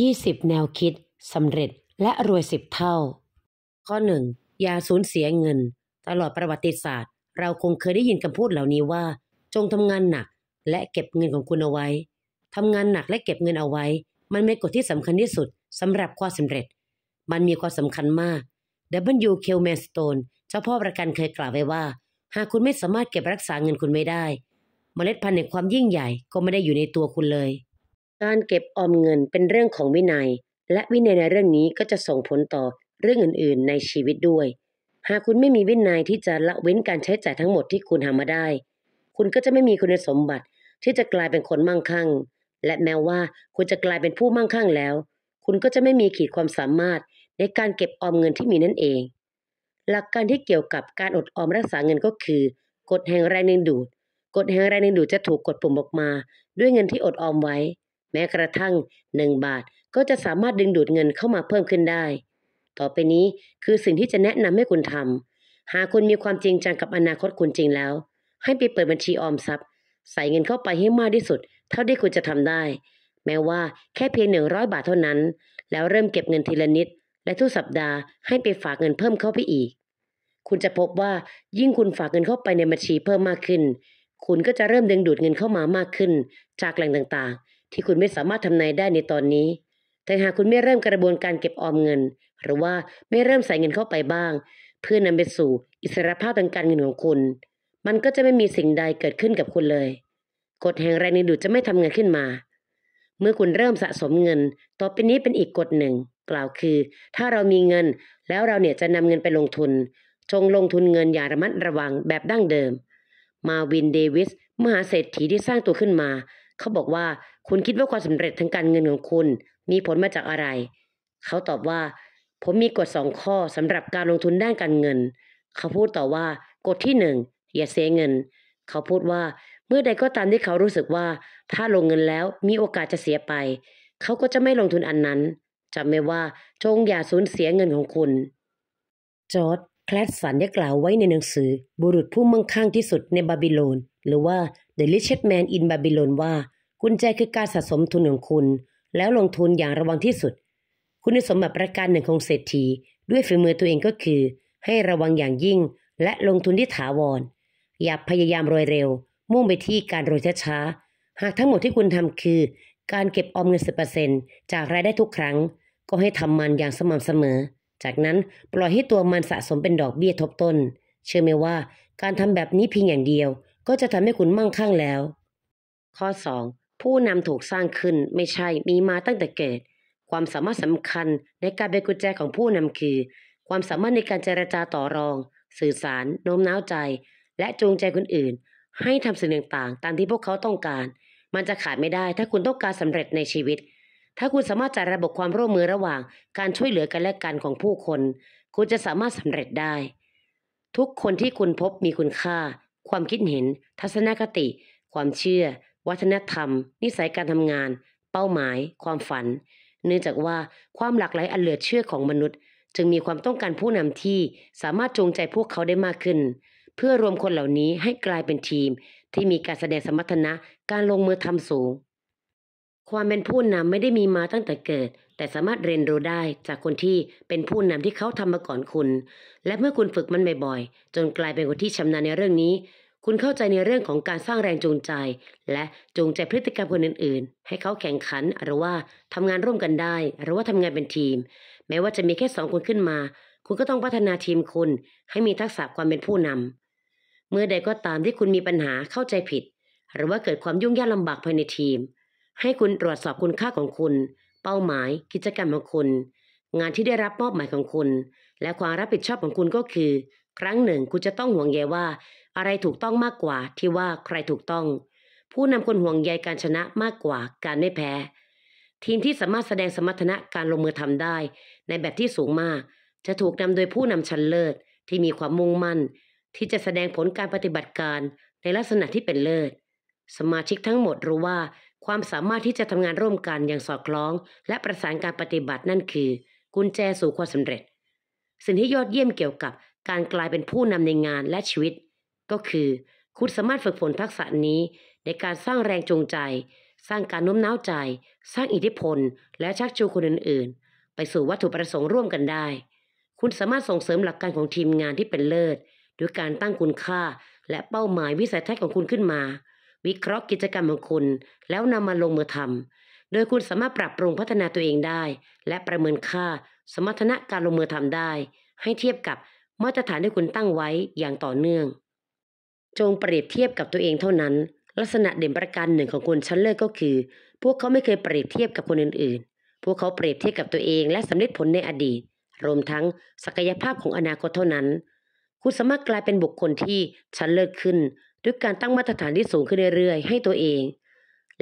20แนวคิดสำเร็จและรวย10เท่า ข้อ 1. อย่าสูญเสียเงิน ตลอดประวัติศาสตร์ เราคงเคยได้ยินคำพูดเหล่านี้ว่า จงทำงานหนักและเก็บเงินของคุณเอาไว้ทำงานหนักและเก็บเงินเอาไว้ มันเป็นกฎที่สำคัญที่สุดสำหรับความสำเร็จ มันมีความสำคัญมาก W. k e l m a n Stone เจ้าพ่อประกันเคยกล่าวไว้ว่า หากคุณไม่สามารถเก็บรักษาเงินคุณไม่ได้ เมล็ดพันธุ์แห่งความยิ่งใหญ่ก็ไม่ได้อยู่ในตัวคุณเลยการเก็บออมเงินเป็นเรื่องของวินยัย และวินัยในเรื่องนี้ก็จะส่งผลต่อเรื่องอื่นๆ ในชีวิตด้วย หากคุณไม่มีวินัยที่จะละเว้นการใช้จ่ายทั้งหมดที่คุณหามาได้ คุณก็จะไม่มีคุณสมบัติ ที่จะกลายเป็นคนมั่งคั่ง และแม้ว่าคุณจะกลายเป็นผู้มั่งคั่งแล้ว คุณก็จะไม่มีขีดความสามารถ ในการเก็บออมเงินที่มีนั่นเอง หลักการที่เกี่ยวกับการอดออมรักษาเงินก็คือ กฎแห่งแรงดึงดูด กฎแห่งแรงดึงดูด จะถูกกดปุ่มออกมา ด้วยเงินที่อดออมไว้แม้กระทั่ง 1 บาทก็จะสามารถดึงดูดเงินเข้ามาเพิ่มขึ้นได้ ต่อไปนี้คือสิ่งที่จะแนะนำให้คุณทำ หากคุณมีความจริงจังกับอนาคตคุณจริงแล้ว ให้ไปเปิดบัญชีออมทรัพย์ใส่เงินเข้าไปให้มากที่สุดเท่าที่คุณจะทำได้ แม้ว่าแค่เพียงหนึ่งร้อยบาทเท่านั้น แล้วเริ่มเก็บเงินทีละนิด และทุกสัปดาห์ให้ไปฝากเงินเพิ่มเข้าไปอีก คุณจะพบว่า ยิ่งคุณฝากเงินเข้าไปในบัญชีเพิ่มมากขึ้น คุณก็จะเริ่มดึงดูดเงินเข้ามามากขึ้น จากแหล่งต่างที่คุณไม่สามารถทำนายได้ในตอนนี้ แต่หากคุณไม่เริ่มกระบวนการเก็บออมเงิน หรือว่าไม่เริ่มใส่เงินเข้าไปบ้าง เพื่อนำไปสู่ อิสรภาพทางการเงินของคุณ มันก็จะไม่มีสิ่งใดเกิดขึ้นกับคุณเลย กฎแห่งแรงดึงดูดจะไม่ทำงานขึ้นมา เมื่อคุณเริ่มสะสมเงิน ต่อไปนี้เป็นอีกกฎหนึ่ง กล่าวคือ ถ้าเรามีเงิน แล้วเราเนี่ยจะนำเงินไปลงทุนจงลงทุนเงินอย่าระมัดระวังแบบดั้งเดิม มาวินเดวิสมหาเศรษฐีที่สร้างตัวขึ้นมาเขาบอกว่าคุณคิดว่าความสำเร็จทางการเงินของคุณ มีผลมาจากอะไร เขาตอบว่า ผมมีกฎสองข้อสำหรับการลงทุนด้านการเงิน เขาพูดต่อว่ากฎที่หนึ่งอย่าเสียเงิน เขาพูดว่าเมื่อใดก็ตามที่เขารู้สึกว่าถ้าลงเงินแล้ว มีโอกาสจะเสียไป เขาก็จะไม่ลงทุนอันนั้นจำไว้ว่าจงอย่าสูญเสียเงินของคุณจอร์ดแคลดสันได้กล่าวไว้ในหนังสือ บุรุษผู้มั่งคั่งที่สุดในบาบิโลนหรือว่า The Richest Man in Babylon ว่า กุญแจคือการสะสมทุนของคุณ แล้วลงทุนอย่างระวังที่สุด คุณสมบัติประการหนึ่งของเศรษฐี ด้วยฝีมือตัวเองก็คือ ให้ระวังอย่างยิ่งและลงทุนที่ถาวรอย่าพยายามรวยเร็ว มุ่งไปที่การรวยช้าๆหากทั้งหมดที่คุณทำคือการเก็บออมเงินสิบเเปอร์ซนต์จากรายได้ทุกครั้ง ก็ให้ทำมันอย่างสม่ำเสมอ จากนั้นปล่อยให้ตัวมันสะสมเป็นดอกเบี้ยทบต้นเชื่อไหมว่าการทำแบบนี้เพียงอย่างเดียวก็จะทำให้คุณมั่งคั่งแล้ว ข้อ 2. ผู้นำถูกสร้างขึ้นไม่ใช่ มีมาตั้งแต่เกิด ความสามารถสำคัญในการเป็นกุญแจของผู้นำคือ ความสามารถในการเจรจาต่อรอง สื่อสาร โน้มน้าวใจ และจูงใจคนอื่น ให้ทำสิ่งต่าง ๆ ตามที่พวกเขาต้องการ มันจะขาดไม่ได้ถ้าคุณต้องการสำเร็จในชีวิต ถ้าคุณสามารถจัดระบบความร่วมมือระหว่างการช่วยเหลือกันและกันของผู้คน คุณจะสามารถสำเร็จได้ ทุกคนที่คุณพบมีคุณค่าความคิดเห็นทัศนคติ ความเชื่อ วัฒนธรรม นิสัยการทำงาน เป้าหมาย ความฝัน เนื่องจากว่าความหลากหลายอันเหลือเชื่อของมนุษย์ จึงมีความต้องการผู้นำที่สามารถจูงใจพวกเขาได้มากขึ้น เพื่อรวมคนเหล่านี้ให้กลายเป็นทีมที่มีการแสดงสมรรถนะการลงมือทำสูง ความเป็นผู้นำไม่ได้มีมาตั้งแต่เกิดแต่สามารถเรียนรู้ได้จากคนที่เป็นผู้นำที่เขาทำมาก่อนคุณ และเมื่อคุณฝึกมันบ่อยๆ จนกลายเป็นคนที่ชำนาญในเรื่องนี้ คุณเข้าใจในเรื่องของการสร้างแรงจูงใจ และจูงใจพฤติกรรมคนอื่นๆ ให้เขาแข่งขัน หรือว่าทำงานร่วมกันได้ หรือว่าทำงานเป็นทีม แม้ว่าจะมีแค่สองคนขึ้นมา คุณก็ต้องพัฒนาทีมคุณ ให้มีทักษะความเป็นผู้นำเมื่อใดก็ตามที่คุณมีปัญหาเข้าใจผิด หรือว่าเกิดความยุ่งยากลำบากภายในทีม ให้คุณตรวจสอบคุณค่าของคุณเป้าหมายกิจกรรมของคุณ งานที่ได้รับมอบหมายของคุณ และความรับผิดชอบของคุณก็คือ ครั้งหนึ่งคุณจะต้องห่วงใยว่า อะไรถูกต้องมากกว่า ที่ว่าใครถูกต้อง ผู้นำคนห่วงใยการชนะมากกว่าการไม่แพ้ ทีมที่สามารถแสดงสมรรถนะการลงมือทำได้ ในแบบที่สูงมากจะถูกนำโดยผู้นำชั้นเลิศที่มีความมุ่งมั่น ที่จะแสดงผลการปฏิบัติการในลักษณะที่เป็นเลิศ สมาชิกทั้งหมดรู้ว่าความสามารถที่จะทำงานร่วมกันอย่างสอดคล้อง และประสานการปฏิบัตินั่นคือ กุญแจสู่ความสำเร็จ สิ่งที่ยอดเยี่ยมเกี่ยวกับการกลายเป็นผู้นำในงานและชีวิต ก็คือ คุณสามารถฝึกฝนทักษะนี้ ในการสร้างแรงจูงใจ สร้างการโน้มน้าวใจ สร้างอิทธิพลและชักจูงคนอื่นๆ ไปสู่วัตถุประสงค์ร่วมกันได้ คุณสามารถส่งเสริมหลักการของทีมงานที่เป็นเลิศด้วยการตั้งคุณค่าและเป้าหมายวิสัยทัศน์ของคุณขึ้นมาวิเคราะห์กิจกรรมของคุณแล้วนำมาลงมือทำโดยคุณสามารถปรับปรุงพัฒนาตัวเองได้ และประเมินค่า สมรรถนะการลงมือทำได้ ให้เทียบกับมาตรฐานที่คุณตั้งไว้อย่างต่อเนื่อง จงเปรียบเทียบกับตัวเองเท่านั้น ลักษณะเด่นประการหนึ่งของคนชั้นเลิศก็คือ พวกเขาไม่เคยเปรียบเทียบกับคนอื่นๆ พวกเขาเปรียบเทียบกับตัวเองและสำเร็จผลในอดีต รวมทั้ง ศักยภาพของอนาคตเท่านั้น คุณสามารถกลายเป็นบุคคลที่ชั้นเลิศขึ้นด้วยการตั้งมาตรฐานที่สูงขึ้นเรื่อยๆ ให้ตัวเอง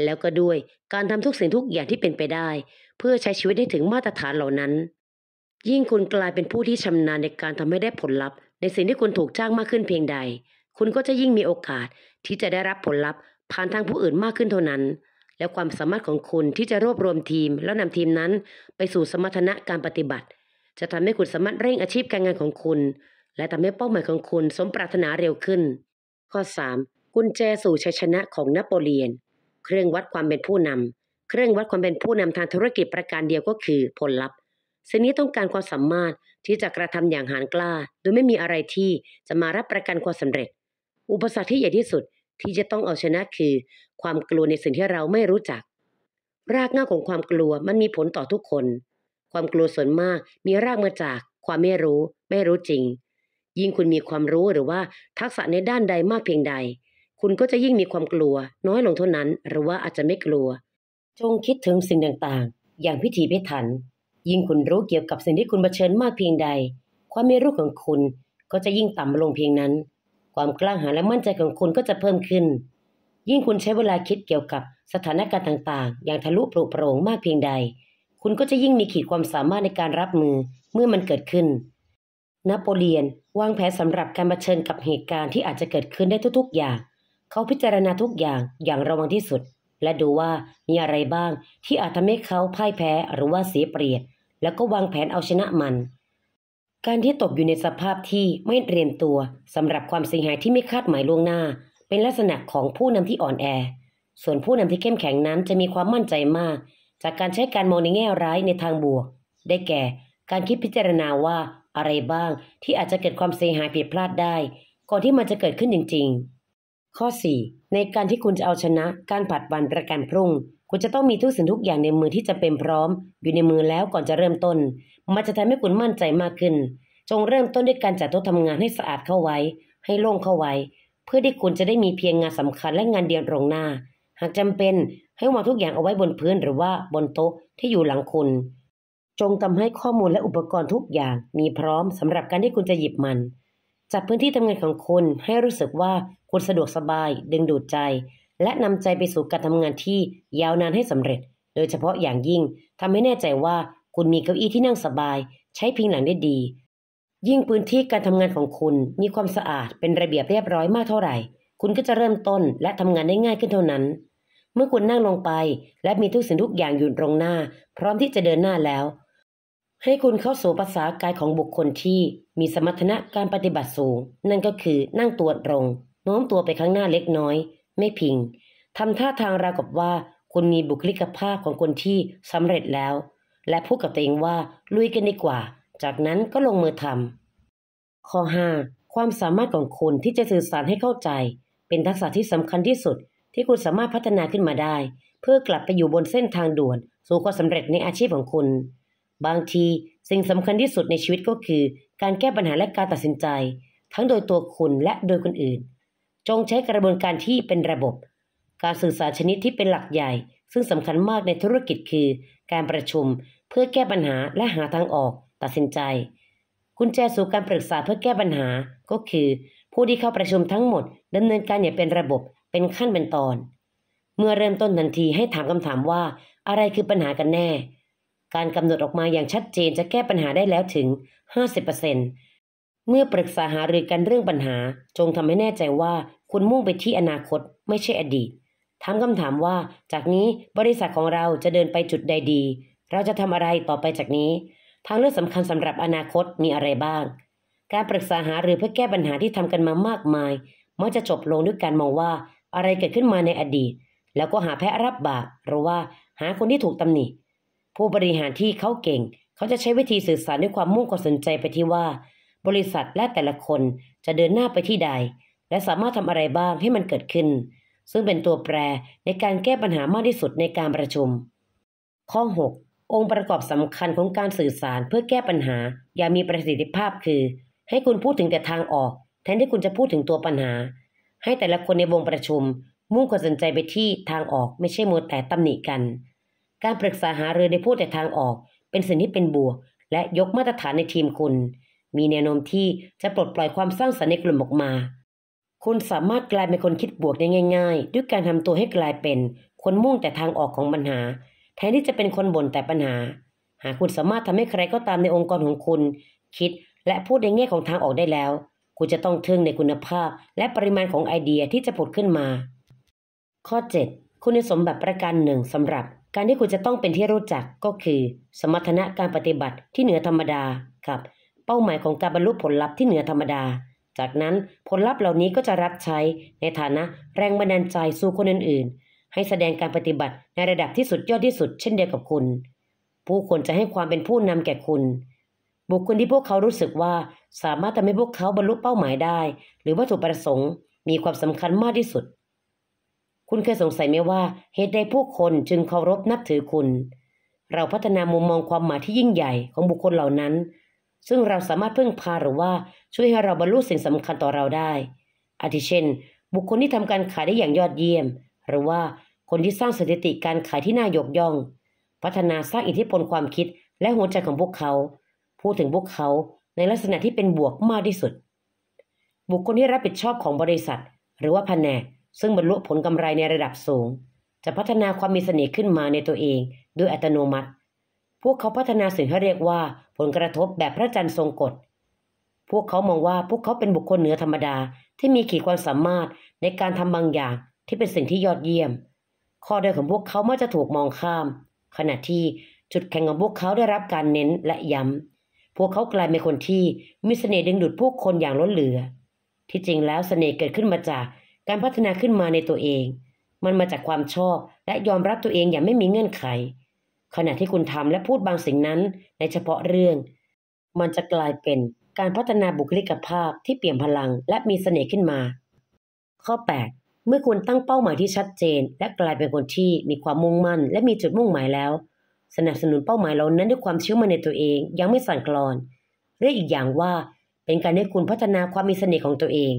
แล้วก็ด้วยการทำทุกสิ่งทุกอย่างที่เป็นไปได้ เพื่อใช้ชีวิตได้ถึงมาตรฐานเหล่านั้น ยิ่งคุณกลายเป็นผู้ที่ชำนาญในการทำให้ได้ผลลัพธ์ ในสิ่งที่คุณถูกจ้างมากขึ้นเพียงใด คุณก็จะยิ่งมีโอกาสที่จะได้รับผลลัพธ์ ผ่านทางผู้อื่นมากขึ้นเท่านั้น และความสามารถของคุณที่จะรวบรวมทีม แล้วนำทีมนั้นไปสู่สมรรถนะการปฏิบัติ จะทำให้คุณสามารถเร่งอาชีพการงานของคุณ และทำให้เป้าหมายของคุณสมปรารถนาเร็วขึ้นข้อ 3. กุญแจสู่ชัยชนะของนโปเลียน เครื่องวัดความเป็นผู้นำเครื่องวัดความเป็นผู้นำทางธุรกิจประการเดียวก็คือ ผลลัพธ์สิ่งนี้ต้องการความสามารถที่จะกระทำอย่างหานกล้า โดยไม่มีอะไรที่จะมารับประกันความสำเร็จ อุปสรรคที่ใหญ่ที่สุดที่จะต้องเอาชนะคือ ความกลัวในสิ่งที่เราไม่รู้จัก รากเหง้าของความกลัวมันมีผลต่อทุกคน ความกลัวส่วนมากมีรากมาจากความไม่รู้ไม่รู้จริงยิ่งคุณมีความรู้หรือว่าทักษะในด้านใดมากเพียงใด คุณก็จะยิ่งมีความกลัว น้อยลงเท่านั้น หรือว่าอาจจะไม่กลัว จงคิดถึงสิ่งต่างๆ อย่างพิถีพิถัน ยิ่งคุณรู้เกี่ยวกับสิ่งที่คุณเผชิญมากเพียงใด ความไม่รู้ของคุณ ก็จะยิ่งต่ำลงเพียงนั้น ความกล้าหาญและมั่นใจของคุณก็จะเพิ่มขึ้น ยิ่งคุณใช้เวลาคิดเกี่ยวกับสถานการณ์ต่าง ๆ อย่างทะลุปลุกโปร่งมากเพียงใด คุณก็จะยิ่งมีขีดความสามารถในการรับมือเมื่อมันเกิดขึ้น นโปเลียนวางแผนสำหรับการเผชิญกับเหตุการณ์ที่อาจจะเกิดขึ้นได้ทุก ๆอย่าง เขาพิจารณาทุกอย่างอย่างระวังที่สุด และดูว่ามีอะไรบ้างที่อาจทำให้เขาพ่ายแพ้หรือว่าเสียเปรียบแล้วก็วางแผนเอาชนะมัน การที่ตกอยู่ในสภาพที่ไม่เตรียมตัวสำหรับความเสียหายที่ไม่คาดหมายล่วงหน้า เป็นลักษณะของผู้นำที่อ่อนแอ ส่วนผู้นำที่เข้มแข็งนั้นจะมีความมั่นใจมากจากการใช้การมองในแง่ร้ายในทางบวก ได้แก่ การคิดพิจารณาว่าอะไรบ้างที่อาจจะเกิดความเสียหายผิดพลาดได้ก่อนที่มันจะเกิดขึ้นจริงๆ ข้อ4ในการที่คุณจะเอาชนะ การผัดวันประกันพรุ่ง คุณจะต้องมีทุกสิ่งทุกอย่างในมือที่จะเป็นพร้อม อยู่ในมือแล้วก่อนจะเริ่มต้น มันจะทำให้คุณมั่นใจมากขึ้น จงเริ่มต้นด้วยการจัดโต๊ะทำงานให้สะอาดเข้าไว้ ให้โล่งเข้าไว้ เพื่อที่คุณจะได้มีเพียงงานสำคัญและงานเดียวตรงหน้า หากจำเป็นให้วางทุกอย่างเอาไว้บนพื้นหรือว่าบนโต๊ะที่อยู่หลังคุณจงทำให้ข้อมูลและอุปกรณ์ทุกอย่าง มีพร้อมสำหรับการที่คุณจะหยิบมัน จัดพื้นที่ทำงานของคุณให้รู้สึกว่าคุณสะดวกสบายดึงดูดใจ และนำใจไปสู่การทำงานที่ยาวนานให้สำเร็จ โดยเฉพาะอย่างยิ่งทำให้แน่ใจว่าคุณมีเก้าอี้ที่นั่งสบาย ใช้พิงหลังได้ดี ยิ่งพื้นที่การทำงานของคุณมีความสะอาดเป็นระเบียบเรียบร้อยมากเท่าไหร่ คุณก็จะเริ่มต้นและทำงานได้ง่ายขึ้นเท่านั้น เมื่อคุณนั่งลงไปและมีทุกสิ่งทุกอย่างอยู่ตรงหน้า พร้อมที่จะเดินหน้าแล้วให้คุณเข้าสู่ภาษากายของบุคคลที่มีสมรรถนะการปฏิบัติสูง นั่นก็คือนั่งตัวตรงโน้มตัวไปข้างหน้าเล็กน้อย ไม่พิงทำท่าทางราวกับว่าคุณมีบุคลิกภาพของคนที่สำเร็จแล้ว และพูดกับตัวเองว่าลุยกันดีกว่า จากนั้นก็ลงมือทำข้อ5ความสามารถของคุณที่จะสื่อสารให้เข้าใจ เป็นทักษะที่สำคัญที่สุด ที่คุณสามารถพัฒนาขึ้นมาได้ เพื่อกลับไปอยู่บนเส้นทางด่วนสู่ความสำเร็จในอาชีพของคุณบางทีสิ่งสำคัญที่สุดในชีวิตก็คือ การแก้ปัญหาและการตัดสินใจ ทั้งโดยตัวคุณและโดยคนอื่น จงใช้กระบวนการที่เป็นระบบ การสื่อสารชนิดที่เป็นหลักใหญ่ ซึ่งสำคัญมากในธุรกิจคือ การประชุม เพื่อแก้ปัญหาและหาทางออกตัดสินใจกุญแจสู่การปรึกษาเพื่อแก้ปัญหาก็คือ ผู้ที่เข้าประชุมทั้งหมดดำเนินการอย่างเป็นระบบเป็นขั้นเป็นตอน เมื่อเริ่มต้นทันทีให้ถามคำถามว่าอะไรคือปัญหากันแน่การกำหนดออกมาอย่างชัดเจนจะแก้ปัญหาได้แล้วถึง 50%เมื่อปรึกษาหารือกันเรื่องปัญหา จงทำให้แน่ใจว่า คุณมุ่งไปที่อนาคตไม่ใช่อดีต ถามคำถามว่าจากนี้บริษัทของเราจะเดินไปจุดใดดี เราจะทำอะไรต่อไปจากนี้ ทางเลือกสำคัญสำหรับอนาคตมีอะไรบ้าง การปรึกษาหารือเพื่อแก้ปัญหาที่ทำกันมามากมายมักจะจบลงด้วยการมองว่าอะไรเกิดขึ้นมาในอดีต แล้วก็หาแพะรับบาปหรือว่าหาคนที่ถูกตำหนิผู้บริหารที่เขาเก่ง เขาจะใช้วิธีสื่อสารด้วยความมุ่งความสนใจไปที่ว่า บริษัทและแต่ละคนจะเดินหน้าไปที่ใด และสามารถทำอะไรบ้างให้มันเกิดขึ้น ซึ่งเป็นตัวแปรในการแก้ปัญหามากที่สุดในการประชุม ข้อ6องค์ประกอบสำคัญของการสื่อสารเพื่อแก้ปัญหา อย่ามีประสิทธิภาพคือ ให้คุณพูดถึงแต่ทางออก แทนที่คุณจะพูดถึงตัวปัญหา ให้แต่ละคนในวงประชุม มุ่งความสนใจไปที่ทางออกไม่ใช่มัวแต่ตำหนิกันการปรึกษาหารือในพูดแต่ทางออกเป็นสิ่งที่เป็นบวกและยกมาตรฐานในทีมคุณ มีแนวโน้มที่จะปลดปล่อยความสร้างสรรค์ในกลุ่มออกมา คุณสามารถกลายเป็นคนคิดบวกได้ง่าย ๆ ด้วยการทำตัวให้กลายเป็น คนมุ่งแต่ทางออกของปัญหา แทนที่จะเป็นคนบ่นแต่ปัญหา หากคุณสามารถทำให้ใครก็ตามในองค์กรของคุณคิดและพูดในแง่ของทางออกได้แล้ว คุณจะต้องทึ่งในคุณภาพและปริมาณของไอเดียที่จะผุดขึ้นมา ข้อ 7คุณสมบัติประการหนึ่งสำหรับการที่คุณจะต้องเป็นที่รู้จักก็คือ สมรรถนะการปฏิบัติที่เหนือธรรมดาครับ เป้าหมายของการบรรลุผลลัพธ์ที่เหนือธรรมดา จากนั้นผลลัพธ์เหล่านี้ก็จะรับใช้ในฐานะแรงบันดาลใจสู่คนอื่นๆ ให้แสดงการปฏิบัติในระดับที่สุดยอดที่สุดเช่นเดียวกับคุณ ผู้คนจะให้ความเป็นผู้นำแก่คุณ บุคคลที่พวกเขารู้สึกว่าสามารถทำให้พวกเขาบรรลุเป้าหมายได้ หรือวัตถุประสงค์ มีความสำคัญมากที่สุดคุณเคยสงสัยไหมว่า เหตุใดผู้คนจึงเคารพนับถือคุณ เราพัฒนามุมมองความหมายที่ยิ่งใหญ่ของบุคคลเหล่านั้น ซึ่งเราสามารถพึ่งพาหรือว่าช่วยให้เราบรรลุสิ่งสำคัญต่อเราได้ อาทิเช่น บุคคลที่ทำการขายได้อย่างยอดเยี่ยม หรือว่าคนที่สร้างสถิติการขายที่น่ายกย่อง พัฒนาสร้างอิทธิพลความคิดและหัวใจของพวกเขา พูดถึงพวกเขาในลักษณะที่เป็นบวกมากที่สุด บุคคลที่รับผิดชอบของบริษัท หรือว่าแผนกซึ่งบรรลุผลกำไรในระดับสูง จะพัฒนาความมีเสน่ห์ขึ้นมาในตัวเองโดยอัตโนมัติ พวกเขาพัฒนาสิ่งที่เรียกว่าผลกระทบแบบพระจันทร์ทรงกฎพวกเขามองว่าพวกเขาเป็นบุคคลเหนือธรรมดา ที่มีขีดความสามารถในการทำบางอย่างที่เป็นสิ่งที่ยอดเยี่ยม ข้อด้ของพวกเขามักจะถูกมองข้าม ขณะที่จุดแข็งของพวกเขาได้รับการเน้นและย้ำพวกเขากลายเป็นคนที่มีเสน่ห์ดึงดูดผู้คนอย่างล้นเหลือ ที่จริงแล้วเสน่ห์เกิดขึ้นมาจากการพัฒนาขึ้นมาในตัวเอง มันมาจากความชอบและยอมรับตัวเองอย่างไม่มีเงื่อนไข ขณะที่คุณทำและพูดบางสิ่งนั้นในเฉพาะเรื่อง มันจะกลายเป็นการพัฒนาบุคลิกภาพที่เปลี่ยนพลังและมีเสน่ห์ขึ้นมา ข้อ 8 เมื่อคุณตั้งเป้าหมายที่ชัดเจน และกลายเป็นคนที่มีความมุ่งมั่น และมีจุดมุ่งหมายแล้ว สนับสนุนเป้าหมายเหล่านั้นด้วยความเชื่อมั่นในตัวเองยังไม่สั่นคลอนเรียกอีกอย่างว่าเป็นการให้คุณพัฒนาความมีเสน่ห์ของตัวเอง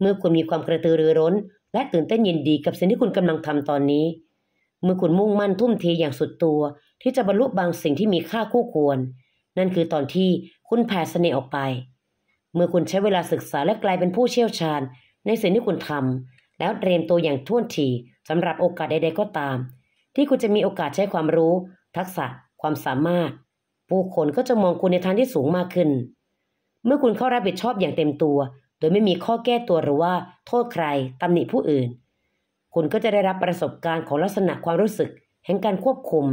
เมื่อคุณมีความกระตือรือร้น และตื่นเต้นยินดีกับสิ่งที่คุณกำลังทำตอนนี้ เมื่อคุณมุ่งมั่นทุ่มเทอย่างสุดตัว ที่จะบรรลุบางสิ่งที่มีค่าคู่ควร นั่นคือตอนที่คุณแผ่เสน่ห์ออกไป เมื่อคุณใช้เวลาศึกษาและกลายเป็นผู้เชี่ยวชาญ ในสิ่งที่คุณทำแล้วเตรียมตัวอย่างท่วนทีสำหรับโอกาสใดๆก็ตาม ที่คุณจะมีโอกาสใช้ความรู้ ทักษะ ความสามารถ ผู้คนก็จะมองคุณในทางที่สูงมากขึ้น เมื่อคุณเข้ารับผิดชอบอย่างเต็มตัวดยไม่มีข้อแก้ตัวหรือว่าโทษใครตำหนิผู้อื่น คุณก็จะได้รับประสบการณ์ของลักษณะความรู้สึก แห่งการควบคุม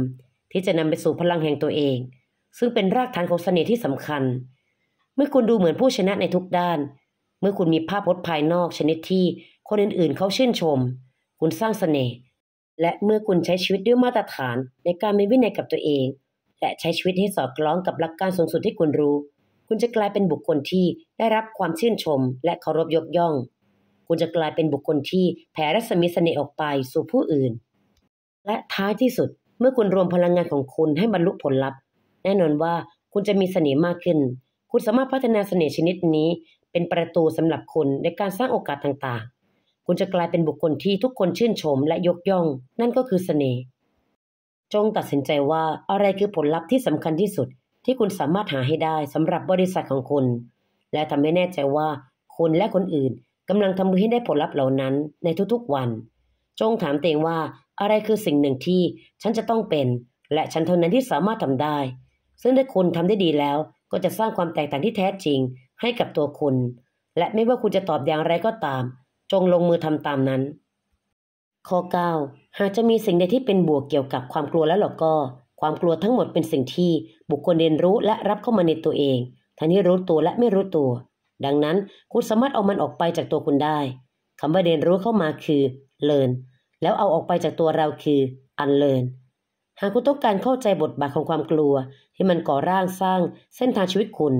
ที่จะนำไปสู่พลังแห่งตัวเอง ซึ่งเป็นรากฐานของเสน่ห์ที่สำคัญ เมื่อคุณดูเหมือนผู้ชนะในทุกด้าน เมื่อคุณมีภาพพจน์ภายนอกชนิดที่ คนอื่นๆ เขาชื่นชม คุณสร้างเสน่ห์และเมื่อคุณใช้ชีวิตด้วยมาตรฐาน ในการมีวินัยกับตัวเอง และใช้ชีวิตให้สอดคล้องกับหลักการสูงสุดที่คุณรู้คุณจะกลายเป็นบุคคลที่ได้รับความชื่นชมและเคารพยกย่อง คุณจะกลายเป็นบุคคลที่แผ่รัศมีเสน่ห์ออกไปสู่ผู้อื่น และท้ายที่สุดเมื่อคุณรวมพลังงานของคุณให้บรรลุผลลัพธ์ แน่นอนว่าคุณจะมีเสน่ห์มากขึ้น คุณสามารถพัฒนาเสน่ห์ชนิดนี้ เป็นประตูสำหรับคุณ ในการสร้างโอกาสต่างๆ คุณจะกลายเป็นบุคคลที่ทุกคนชื่นชมและยกย่อง นั่นก็คือเสน่ห์ จงตัดสินใจว่าอะไรคือผลลัพธ์ที่สำคัญที่สุดที่คุณสามารถหาให้ได้สำหรับบริษัทของคุณ และทำให้แน่ใจว่าคุณและคนอื่นกำลังทำมือให้ได้ผลลัพธ์เหล่านั้นในทุกๆวัน จงถามตัวเองว่าอะไรคือสิ่งหนึ่งที่ฉันจะต้องเป็น และฉันเท่านั้นที่สามารถทำได้ ซึ่งถ้าคุณทำได้ดีแล้ว ก็จะสร้างความแตกต่างที่แท้จริงให้กับตัวคุณ และไม่ว่าคุณจะตอบอย่างไรก็ตาม จงลงมือทำตามนั้น ข้อ9หากจะมีสิ่งใดที่เป็นบวกเกี่ยวกับความกลัวแล้วหรอก็ความกลัวทั้งหมดเป็นสิ่งที่บุคคลเรียนรู้และรับเข้ามาในตัวเอง ทั้งที่รู้ตัวและไม่รู้ตัว ดังนั้นคุณสามารถเอามันออกไปจากตัวคุณได้คำว่าเรียนรู้เข้ามาคือเลินแล้วเอาออกไปจากตัวเราคืออันเลินหากคุณต้องการเข้าใจบทบาทของความกลัว ที่มันก่อร่างสร้างเส้นทางชีวิตคุณ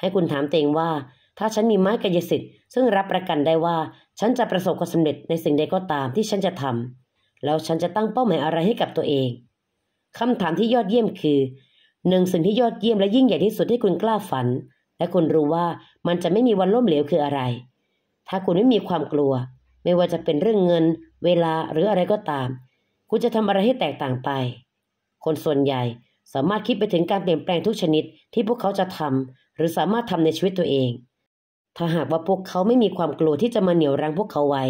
ให้คุณถามตัวเองว่า ถ้าฉันมีไม้กายสิทธิ์ซึ่งรับประกันได้ว่าฉันจะประสบความสำเร็จในสิ่งใดก็ตามที่ฉันจะทำแล้วฉันจะตั้งเป้าหมายอะไรให้กับตัวเองคำถามที่ยอดเยี่ยมคือ หนึ่งสิ่งที่ยอดเยี่ยมและยิ่งใหญ่ที่สุดที่คุณกล้าฝัน และคุณรู้ว่ามันจะไม่มีวันล่มเหลวคืออะไร ถ้าคุณไม่มีความกลัว ไม่ว่าจะเป็นเรื่องเงิน เวลาหรืออะไรก็ตาม คุณจะทำอะไรให้แตกต่างไป คนส่วนใหญ่สามารถคิดไปถึงการเปลี่ยนแปลงทุกชนิดที่พวกเขาจะทำหรือสามารถทำในชีวิตตัวเอง ถ้าหากว่าพวกเขาไม่มีความกลัวที่จะมาเหนี่ยวรั้งพวกเขาไว้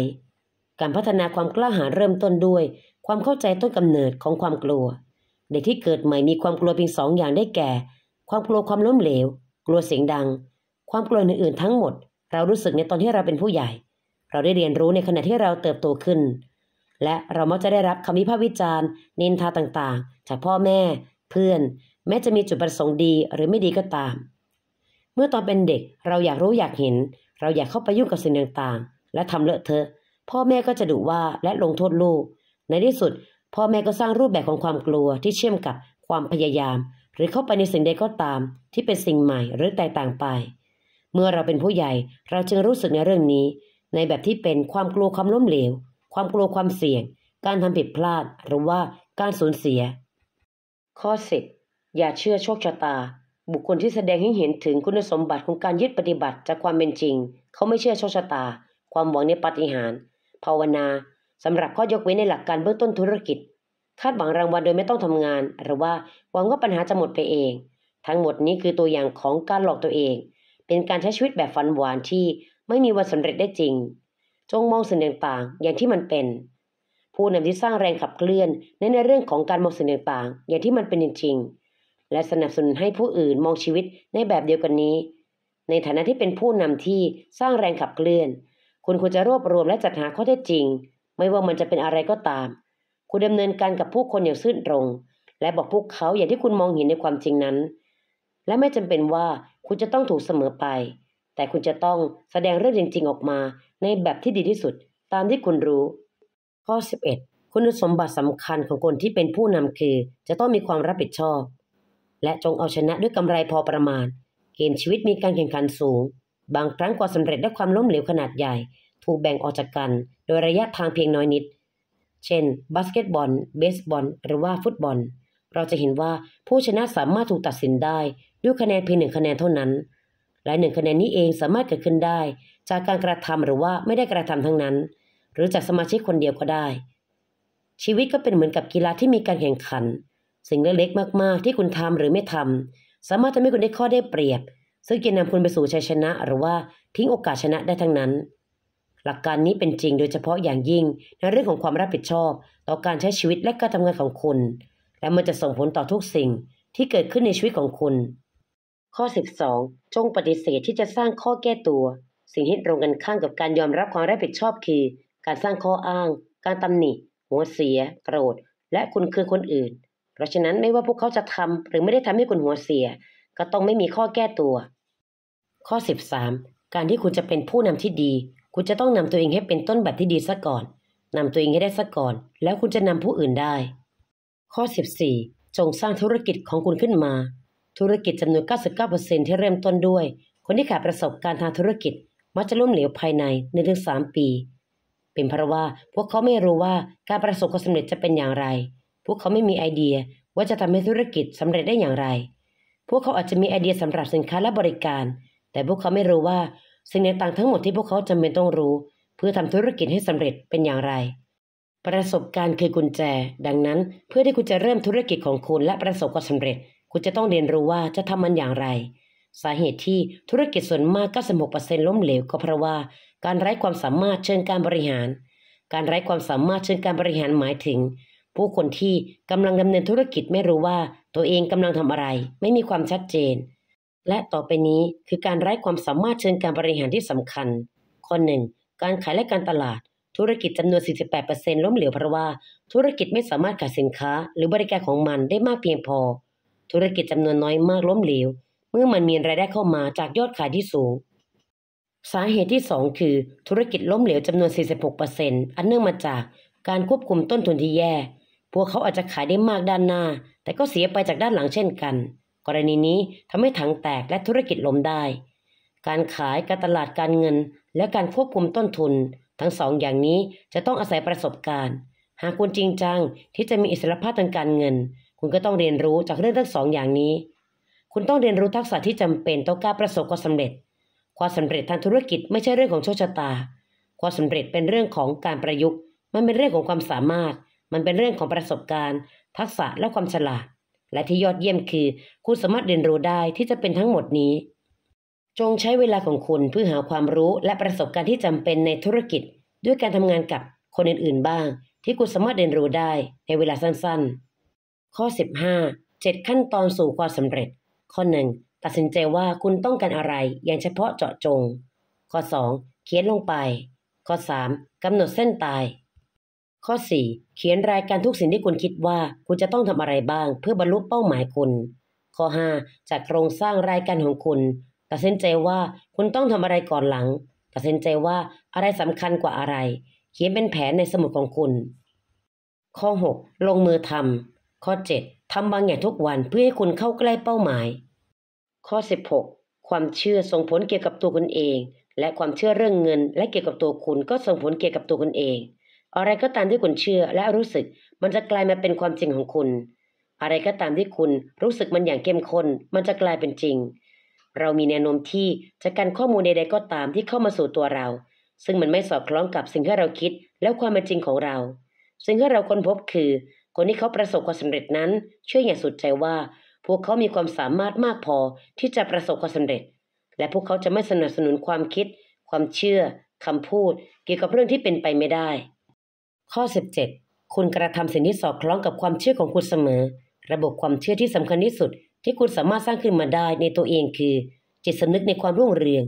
การพัฒนาความกล้าหาญเริ่มต้นด้วย ความเข้าใจต้นกำเนิดของความกลัวเด็กที่เกิดใหม่มีความกลัวเพียงสองอย่างได้แก่ ความกลัวความล้มเหลว กลัวเสียงดัง ความกลัวอื่นๆทั้งหมด เรารู้สึกในตอนที่เราเป็นผู้ใหญ่ เราได้เรียนรู้ในขณะที่เราเติบโตขึ้น และเรามักจะได้รับคำวิพากษ์วิจารณ์ นินทาต่างๆ จากพ่อแม่ เพื่อน แม้จะมีจุดประสงค์ดีหรือไม่ดีก็ตาม เมื่อตอนเป็นเด็กเราอยากรู้อยากเห็น เราอยากเข้าไปยุ่งกับสิ่งต่างๆและทำเลอะเทอะ พ่อแม่ก็จะดุว่าและลงโทษลูก ในที่สุดพ่อแม่ก็สร้างรูปแบบของความกลัวที่เชื่อมกับความพยายาม หรือเข้าไปในสิ่งใดก็ตาม ที่เป็นสิ่งใหม่หรือแตกต่างไป เมื่อเราเป็นผู้ใหญ่เราจึงรู้สึกในเรื่องนี้ ในแบบที่เป็นความกลัวความล้มเหลว ความกลัวความเสี่ยง การทำผิดพลาดหรือว่าการสูญเสีย ข้อสิอย่าเชื่อโชคชะตา บุคคลที่แสดงให้เห็นถึงคุณสมบัติของการยึดปฏิบัติจากความเป็นจริง เขาไม่เชื่อโชคชะตา ความหวังในปาฏิหาริย์ภาวนาสำหรับข้อยกเว้นในหลักการเบื้องต้นธุรกิจ คาดหวังรางวัลโดยไม่ต้องทำงานหรือว่าหวังว่าปัญหาจะหมดไปเอง ทั้งหมดนี้คือตัวอย่างของการหลอกตัวเอง เป็นการใช้ชีวิตแบบฝันหวานที่ไม่มีวันสำเร็จได้จริงจงมองสิ่งต่างๆอย่างที่มันเป็น ผู้นำที่สร้างแรงขับเคลื่อน ในในเรื่องของการมองสิ่งต่างๆอย่างที่มันเป็นจริง และสนับสนุนให้ผู้อื่นมองชีวิตในแบบเดียวกันนี้ ในฐานะที่เป็นผู้นำที่สร้างแรงขับเคลื่อน คุณควรจะรวบรวมและจัดหาข้อเท็จจริงไม่ว่ามันจะเป็นอะไรก็ตาม คุณดำเนินการกับผู้คนอย่างซื่อตรง และบอกพวกเขาอย่างที่คุณมองเห็นในความจริงนั้น และไม่จำเป็นว่าคุณจะต้องถูกเสมอไป แต่คุณจะต้องแสดงเรื่องจริงๆ ออกมาในแบบที่ดีที่สุด ตามที่คุณรู้ ข้อ 11 คุณสมบัติสำคัญของคนที่เป็นผู้นำคือ จะต้องมีความรับผิดชอบ และจงเอาชนะด้วยกำไรพอประมาณ เกมชีวิตมีการแข่งขันสูง บางครั้งความสาเร็จและความล้มเหลวขนาดใหญ่ถูกแบ่งออกจากกันโดยระยะทางเพียงน้อยนิด เช่นบาสเกตบอลเบสบอล หรือว่าฟุตบอล เราจะเห็นว่าผู้ชนะสามารถถูกตัดสินได้ ด้วยคะแนนเพียงหนึ่งคะแนนเท่านั้น และหนึ่งคะแนนนี้เองสามารถเกิดขึ้นได้ จากการกระทำหรือว่าไม่ได้กระทำทั้งนั้น หรือจากสมาชิกคนเดียวก็ได้ ชีวิตก็เป็นเหมือนกับกีฬาที่มีการแข่งขัน สิ่งเล็กๆ มากๆ ที่คุณทำหรือไม่ทำ สามารถทำให้คุณได้ข้อได้เปรียบ ซึ่งจะนำคุณไปสู่ชัยชนะหรือว่าทิ้งโอกาสชนะได้ทั้งนั้นหลักการนี้เป็นจริงโดยเฉพาะอย่างยิ่งในเรื่องของความรับผิดชอบ ต่อการใช้ชีวิตและการทำงานของคุณ และมันจะส่งผลต่อทุกสิ่งที่เกิดขึ้นในชีวิตของคุณ ข้อ 12จงปฏิเสธที่จะสร้างข้อแก้ตัว สิ่งที่ตรงกันข้ามกับการยอมรับความรับผิดชอบคือ การสร้างข้ออ้าง การตำหนิ หัวเสีย โกรธ และคุณคือคนอื่น เพราะฉะนั้นไม่ว่าพวกเขาจะทำหรือไม่ได้ทำให้คุณหัวเสียก็ต้องไม่มีข้อแก้ตัว ข้อ13การที่คุณจะเป็นผู้นำที่ดีคุณจะต้องนำตัวเองให้เป็นต้นแบบที่ดีซะก่อน นำตัวเองให้ได้ซะก่อน แล้วคุณจะนำผู้อื่นได้ ข้อ14จงสร้างธุรกิจของคุณขึ้นมา ธุรกิจจำนวน99%ที่เริ่มต้นด้วย คนที่ขาดประสบการณ์ทางธุรกิจมักจะล้มเหลวภายใน1สปี เป็นเพราะว่า พวกเขาไม่รู้ว่าการประสบความสำเร็จจะเป็นอย่างไร พวกเขาไม่มีไอเดียว่าจะทำให้ธุรกิจสำเร็จได้อย่างไร พวกเขาอาจจะมีไอเดียสำหรับสินค้าและบริการ แต่พวกเขาไม่รู้ว่าสิ่งต่างๆทั้งหมดที่พวกเขาจำเป็นต้องรู้ เพื่อทำธุรกิจให้สำเร็จเป็นอย่างไร ประสบการณ์คือกุญแจ ดังนั้น เพื่อที่คุณจะเริ่มธุรกิจของคุณและประสบความสำเร็จ คุณจะต้องเรียนรู้ว่าจะทำมันอย่างไร สาเหตุที่ธุรกิจส่วนมาก96%ล้มเหลวก็เพราะว่าการไร้ความสามารถเชิงการบริหาร การไร้ความสามารถเชิงการบริหารหมายถึง ผู้คนที่กำลังดำเนินธุรกิจไม่รู้ว่าตัวเองกำลังทำอะไร ไม่มีความชัดเจนและต่อไปนี้คือการไร้ความสามารถเชิงการบริหารที่สำคัญ ข้องการขายและการตลาด ธุรกิจจำนวน48%ล้มเหลวเพราะว่า ธุรกิจไม่สามารถขายสินค้า หรือบริการของมันได้มากเพียงพอ ธุรกิจจำนวนน้อยมากล้มเหลว เมื่อมันมีรายได้เข้ามาจากยอดขายที่สูง สาเหตุที่ 2 คือ ธุรกิจล้มเหลวจำนวน46%อันเนื่องมาจากการควบคุมต้นทุนที่แย่ พวกเขาอาจจะขายได้มากด้านหน้า แต่ก็เสียไปจากด้านหลังเช่นกันกรณีนี้ทำให้ถังแตกและธุรกิจล้มได้ การขายการตลาดการเงินและการควบคุมต้นทุน ทั้งสองอย่างนี้จะต้องอาศัยประสบการณ์ หากคุณจริงจังที่จะมีอิสรภาพทางการเงิน คุณก็ต้องเรียนรู้จากเรื่องทั้งสองอย่างนี้ คุณต้องเรียนรู้ทักษะที่จำเป็นต้องการประสบความสาเร็จ ความสำเร็จทางธุรกิจไม่ใช่เรื่องของโชคชะตา ความสำเร็จเป็นเรื่องของการประยุกต์ มันเป็นเรื่องของความสามารถ มันเป็นเรื่องของประสบการณ์ทักษะและความฉลาดและที่ยอดเยี่ยมคือ คุณสามารถเรียนรู้ได้ที่จะเป็นทั้งหมดนี้ จงใช้เวลาของคุณเพื่อหาความรู้ และประสบการณ์ที่จำเป็นในธุรกิจ ด้วยการทำงานกับคนอื่นๆบ้าง ที่คุณสามารถเรียนรู้ได้ในเวลาสั้นๆ ข้อ15 7ขั้นตอนสู่ความสำเร็จ ข้อ 1 ตัดสินใจว่าคุณต้องการอะไรอย่างเฉพาะเจาะจง ข้อ 2 เขียนลงไป ข้อ 3 กำหนดเส้นตายข้อ 4 เขียนรายการทุกสิ่งที่คุณคิดว่า คุณจะต้องทำอะไรบ้าง เพื่อบรรลุเป้าหมายคุณ ข้อ5จากโครงสร้างรายการของคุณตัดสินใจว่าคุณต้องทำอะไรก่อนหลัง ตัดสินใจว่าอะไรสำคัญกว่าอะไร เขียนเป็นแผนในสมุดของคุณ ข้อ6ลงมือทำ ข้อ 7 ทำบางอย่างทุกวันเพื่อให้คุณเข้าใกล้เป้าหมาย ข้อ16ความเชื่อส่งผลเกี่ยวกับตัวคุณเอง และความเชื่อเรื่องเงิน และเกี่ยวกับตัวคุณ ก็ส่งผลเกี่ยวกับตัวคุณเองอะไรก็ตามที่คุณเชื่อและรู้สึกมันจะกลายมาเป็นความจริงของคุณ อะไรก็ตามที่คุณรู้สึกมันอย่างเข้มข้นมันจะกลายเป็นจริง เรามีแนวโน้มที่จะกันข้อมูลใดๆก็ตามที่เข้ามาสู่ตัวเรา ซึ่งมันไม่สอดคล้องกับสิ่งที่เราคิดและความเป็นจริงของเรา สิ่งที่เราค้นพบคือ คนที่เขาประสบความสำเร็จนั้น เชื่ออย่างสุดใจว่า พวกเขามีความสามารถมากพอที่จะประสบความสำเร็จ และพวกเขาจะไม่สนับสนุนความคิด ความเชื่อ คำพูด เกี่ยวกับเรื่องที่เป็นไปไม่ได้ข้อ 17 คุณกระทำสิ่งที่สอดคล้องกับความเชื่อของคุณเสมอ ระบบความเชื่อที่สำคัญที่สุด ที่คุณสามารถสร้างขึ้นมาได้ในตัวเองคือ จิตสำนึกในความรุ่งเรือง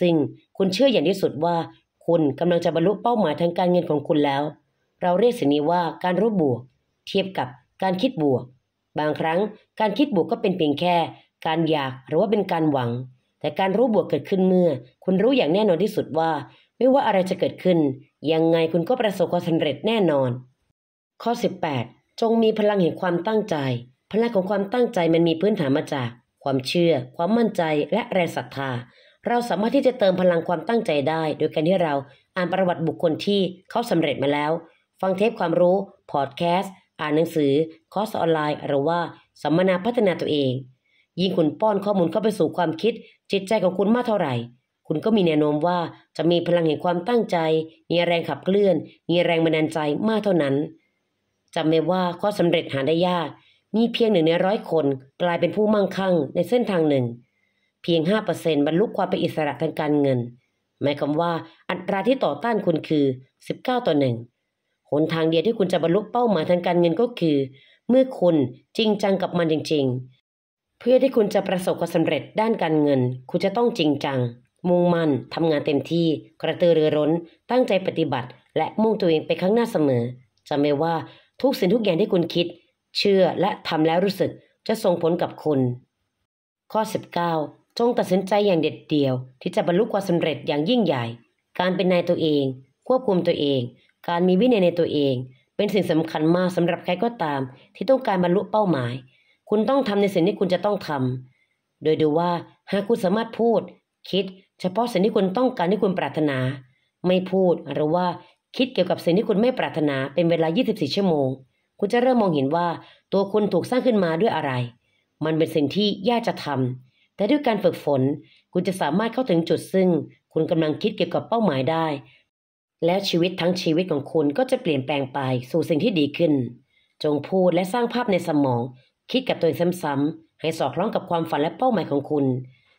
ซึ่งคุณเชื่ออย่างที่สุดว่าคุณกำลังจะบรรลุเป้าหมายทางการเงินของคุณแล้ว เราเรียกสิ่งนี้ว่าการรู้บวก เทียบกับการคิดบวก บางครั้ง การคิดบวกก็เป็นเพียงแค่ การอยากหรือว่าเป็นการหวัง แต่การรู้บวกเกิดขึ้นเมื่อ คุณรู้อย่างแน่นอนที่สุดว่า ไม่ว่าอะไรจะเกิดขึ้นยังไงคุณก็ประสบความสำเร็จแน่นอน ข้อ 18 จงมีพลังแห่งความตั้งใจพลังของความตั้งใจมันมีพื้นฐานมาจาก ความเชื่อ ความมั่นใจ และแรงศรัทธา เราสามารถที่จะเติมพลังความตั้งใจได้ โดยการที่เราอ่านประวัติบุคคลที่เขาสำเร็จมาแล้ว ฟังเทปความรู้ พอดแคสต์ อ่านหนังสือคอร์สออนไลน์หรือว่าสัมมนาพัฒนาตัวเอง ยิ่งคุณป้อนข้อมูลเข้าไปสู่ความคิด จิตใจของคุณมากเท่าไหร่คุณก็มีแนวโน้มว่าจะมีพลังแห่งความตั้งใจ มีแรงขับเคลื่อน มีแรงบันดาลใจมากเท่านั้น จำไว้ว่าข้อสำเร็จหาได้ยากมีเพียงหนึ่งในร้อยคนกลายเป็นผู้มั่งคั่ง ในเส้นทางหนึ่ง เพียงห้าเเปอร์ซ็์บรรลุความเป็นอิสระทางการเงิน หมายความว่าอัตราที่ต่อต้านคุณคือสิบเก้าต่อหนึ่ง หนทางเดียวที่คุณจะบรรลุเป้าหมายทางการเงินก็คือ เมื่อคุณจริงจังกับมันจริง ๆ เพื่อที่คุณจะประสบความสำเร็จด้านการเงินคุณจะต้องจริงจังมุ่งมั่นทำงานเต็มที่ กระตือรือร้นตั้งใจปฏิบัติ และมุ่งตัวเองไปข้างหน้าเสมอจำไว้ว่าทุกสิ่งทุกอย่างที่คุณคิด เชื่อและทำแล้วรู้สึกจะส่งผลกับคุณ ข้อ 19 จงตัดสินใจอย่างเด็ดเดี่ยว ที่จะบรรลุความสำเร็จอย่างยิ่งใหญ่ การเป็นนายตัวเอง ควบคุมตัวเอง การมีวินัยในตัวเอง เป็นสิ่งสำคัญมากสำหรับใครก็ตาม ที่ต้องการบรรลุเป้าหมาย คุณต้องทำในสิ่งที่คุณจะต้องทำโดยดูว่าหากคุณสามารถพูด คิดเฉพาะสิ่งที่คุณต้องการที่คุณปรารถนา ไม่พูดหรือว่าคิดเกี่ยวกับสิ่งที่คุณไม่ปรารถนาเป็นเวลา 24ชั่วโมง คุณจะเริ่มมองเห็นว่าตัวคุณถูกสร้างขึ้นมาด้วยอะไร มันเป็นสิ่งที่ยากจะทำ แต่ด้วยการฝึกฝน คุณจะสามารถเข้าถึงจุดซึ่ง คุณกำลังคิดเกี่ยวกับเป้าหมายได้ แล้วชีวิตทั้งชีวิตของคุณก็จะเปลี่ยนแปลงไปสู่สิ่งที่ดีขึ้น จงพูดและสร้างภาพในสมอง คิดกับตัวเองซ้ำๆให้สอดคล้องกับความฝันและเป้าหมายของคุณ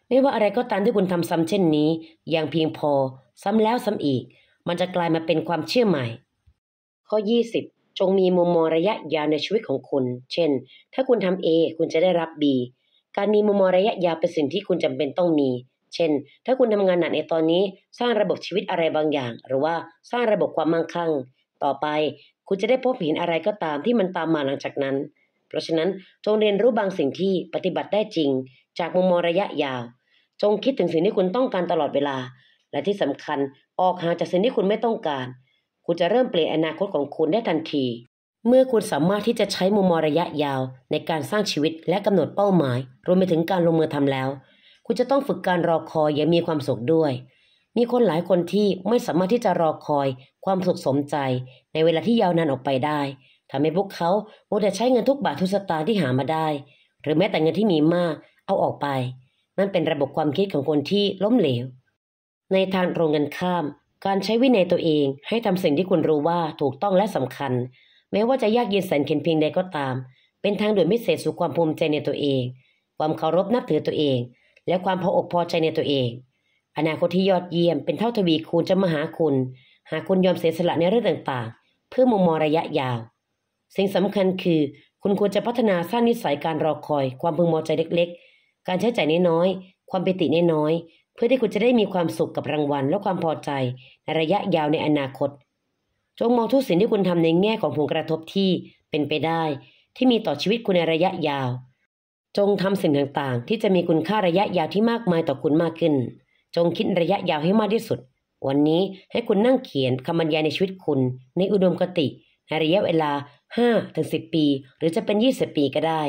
ไม่ว่าอะไรก็ตามที่คุณทำซ้ำเช่นนี้ อย่างเพียงพอ ซ้ำแล้วซ้ำอีก มันจะกลายมาเป็นความเชื่อใหม่ ข้อ20จงมีมุมมองระยะยาวในชีวิตของคุณ เช่น ถ้าคุณทำ A คุณจะได้รับ B การมีมุมมองระยะยาวเป็นสิ่งที่คุณจำเป็นต้องมี เช่น ถ้าคุณทำงานหนักในตอนนี้ สร้างระบบชีวิตอะไรบางอย่าง หรือว่าสร้างระบบความมั่งคั่ง ต่อไปคุณจะได้พบเห็นอะไรก็ตามที่มันตามมาหลังจากนั้น เพราะฉะนั้น จงเรียนรู้บางสิ่งที่ปฏิบัติได้จริงจากมุมมองระยะยาวจงคิดถึงสิ่งที่คุณต้องการตลอดเวลา และที่สำคัญออกหาจากสิ่งที่คุณไม่ต้องการ คุณจะเริ่มเปลี่ยนอนาคตของคุณได้ทันที เมื่อคุณสามารถที่จะใช้มุมมองระยะยาว ในการสร้างชีวิตและกำหนดเป้าหมายรวมไปถึงการลงมือทำแล้ว คุณจะต้องฝึกการรอคอยอย่างมีความสุขด้วย มีคนหลายคนที่ไม่สามารถที่จะรอคอยความสุขสมใจ ในเวลาที่ยาวนานออกไปได้ ทำให้พวกเขาโมแต่ใช้เงินทุกบาททุกสตางค์ที่หามาได้ หรือแม้แต่เงินที่มีมากเอาออกไปนั่นเป็นระบบความคิดของคนที่ล้มเหลว ในทางตรงกันข้าม การใช้วินัยตัวเองให้ทำสิ่งที่คุณรู้ว่าถูกต้องและสำคัญ แม้ว่าจะยากเย็นแสนเข็นเพียงใดก็ตาม เป็นทางด่วนพิเศษสู่ความภูมิใจในตัวเอง ความเคารพนับถือตัวเอง และความพออกพอใจในตัวเอง อนาคตที่ยอดเยี่ยมเป็นเท่าทวีคูณจะมาหาคุณ หากคุณยอมเสียสละในเรื่องต่าง ๆ เพื่อมุมมองระยะยาวสิ่งสำคัญคือ คุณควรจะพัฒนาสร้างนิสัยการรอคอย ความพึงพอใจเล็ก ๆการใช้จ่ายน้อยๆ ความปิติน้อยๆเพื่อที่คุณจะได้มีความสุขกับรางวัล และความพอใจในระยะยาวในอนาคต จงมองทุกสิ่งที่คุณทำในแง่ของผลกระทบที่เป็นไปได้ ที่มีต่อชีวิตคุณในระยะยาว จงทำสิ่งต่างๆ ที่จะมีคุณค่าระยะยาวที่มากมายต่อคุณมากขึ้น จงคิดระยะยาวให้มากที่สุด วันนี้ให้คุณนั่งเขียนคำบรรยายในชีวิตคุณ ในอุดมคติในระยะเวลา5-10 ปี หรือจะเป็น 20 ปี ก็ได้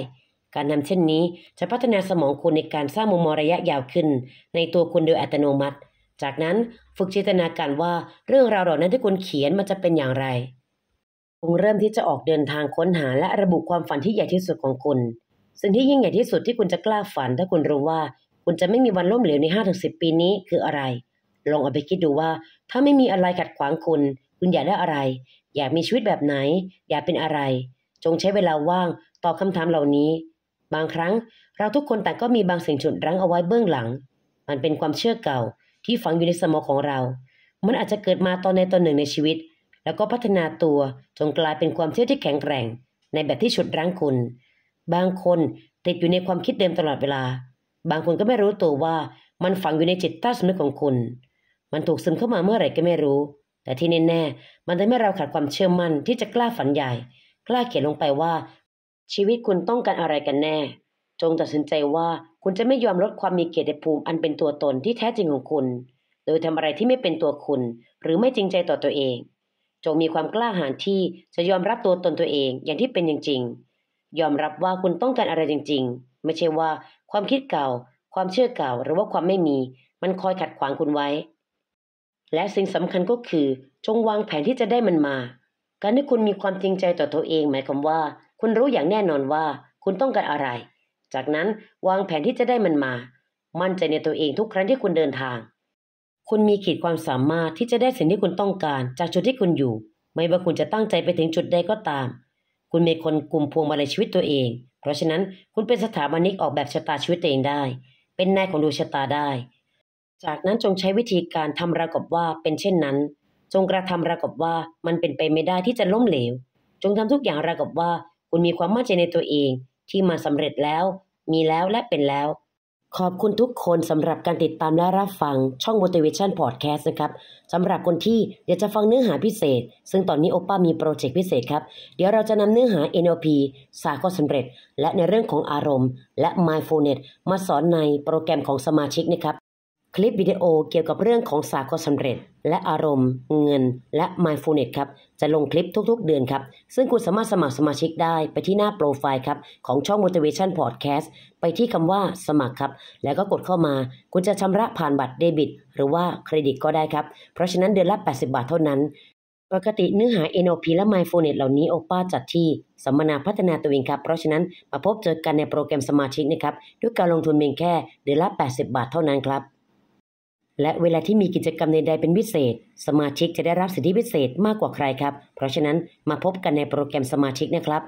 การทำเช่นนี้จะพัฒนาสมองคุณในการสร้างมุมมองระยะยาวขึ้นในตัวคุณโดยอัตโนมัติ จากนั้นฝึกจินตนาการว่าเรื่องราวเหล่านั้นที่คุณเขียนมันจะเป็นอย่างไรคุณเริ่มที่จะออกเดินทางค้นหาและระบุความฝันที่ใหญ่ที่สุดของคุณ สิ่งที่ยิ่งใหญ่ที่สุดที่คุณจะกล้าฝันถ้าคุณรู้ว่า คุณจะไม่มีวันล้มเหลวใน5สิปีนี้คืออะไร ลองเอาไปคิดดูว่า ถ้าไม่มีอะไรขัดขวางคุณ คุณอยากได้อะไร อยากมีชีวิตแบบไหน อยากเป็นอะไร จงใช้เวลาว่างตอบคำถามเหล่านี้บางครั้ง เราทุกคนแต่ก็มีบางสิ่งฉุดรั้งเอาไว้เบื้องหลัง มันเป็นความเชื่อเก่าที่ฝังอยู่ในสมองของเรา มันอาจจะเกิดมาตอนในตอนหนึ่งในชีวิต แล้วก็พัฒนาตัวจนกลายเป็นความเชื่อที่แข็งแกร่ง ในแบบที่ฉุดรั้งคุณ บางคนติดอยู่ในความคิดเดิมตลอดเวลา บางคนก็ไม่รู้ตัวว่ามันฝังอยู่ในจิตใต้สำนึกของคุณ มันถูกซึมเข้ามาเมื่อไหร่ก็ไม่รู้ แต่ที่แน่ๆ มันทำให้เราขาดความเชื่อมั่นที่จะกล้าฝันใหญ่ กล้าเขียนลงไปว่าชีวิตคุณต้องการอะไรกันแน่ จงตัดสินใจว่าคุณจะไม่ยอมลดความมีเกียรติภูมิอันเป็นตัวตนที่แท้จริงของคุณ โดยทำอะไรที่ไม่เป็นตัวคุณ หรือไม่จริงใจต่อตัวเอง จงมีความกล้าหาญที่จะยอมรับตัวตนตัวเองอย่างที่เป็นอย่างจริง ยอมรับว่าคุณต้องการอะไรจริง ๆ ไม่ใช่ว่าความคิดเก่า ความเชื่อเก่า หรือว่าความไม่มี มันคอยขัดขวางคุณไว้ และสิ่งสำคัญก็คือ จงวางแผนที่จะได้มันมา การที่คุณมีความจริงใจต่อตัวเอง หมายความว่าคุณรู้อย่างแน่นอนว่าคุณต้องการอะไร จากนั้นวางแผนที่จะได้มันมา มั่นใจในตัวเองทุกครั้งที่คุณเดินทาง คุณมีขีดความสามารถที่จะได้สิ่งที่คุณต้องการ จากจุดที่คุณอยู่ ไม่ว่าคุณจะตั้งใจไปถึงจุดใดก็ตาม คุณมีคนกลุ่มพวงมาลนชีวิตตัวเอง เพราะฉะนั้นคุณเป็นสถาบันิกออกแบบชะตาชีวิตตัวเองได้ เป็นนายของดวงชะตาได้ จากนั้นจงใช้วิธีการทำรากบว่าเป็นเช่นนั้น จงกระทำรากบว่ามันเป็นไปไม่ได้ที่จะล้มเหลว จงทำทุกอย่างรากบว่าคุณมีความมั่นใจในตัวเองที่มาสำเร็จแล้ว มีแล้วและเป็นแล้ว ขอบคุณทุกคนสำหรับการติดตามและรับฟังช่อง motivation podcast นะครับสำหรับคนที่อยากจะฟังเนื้อหาพิเศษ ซึ่งตอนนี้โอป้ามีโปรเจกต์พิเศษครับ เดี๋ยวเราจะนำเนื้อหา NLP สาก็สำเร็จ และในเรื่องของอารมณ์และ mindfulness มาสอนในโปรแกรมของสมาชิกนะครับคลิปวิดีโอเกี่ยวกับเรื่องของสาควาสำเร็จ และอารมณ์ เงิน และ mindfulness ครับ จะลงคลิปทุก ๆ เดือนครับ ซึ่งคุณสามารถสมัครสมาชิกได้ไปที่หน้าโปรไฟล์ครับ ของช่อง motivation podcast ไปที่คำว่าสมัครครับ แล้วก็กดเข้ามาคุณจะชำระผ่านบัตรเดบิต หรือว่าเครดิตก็ได้ครับ เพราะฉะนั้นเดือนละ 80 บาทเท่านั้น ปกติเนื้อหา NLP และ mindfulness เหล่านี้โอป้าจัดที่สัมมนาพัฒนาตัวเองครับเพราะฉะนั้นมาพบเจอกันในโปรแกรมสมาชิกนะครับด้วยการลงทุนเพียงแค่เดือนละ80 บาทเท่านั้นครับและเวลาที่มีกิจกรรมใดๆเป็นพิเศษ สมาชิกจะได้รับสิทธิพิเศษมากกว่าใครครับ เพราะฉะนั้นมาพบกันในโปรแกรมสมาชิกนะครับ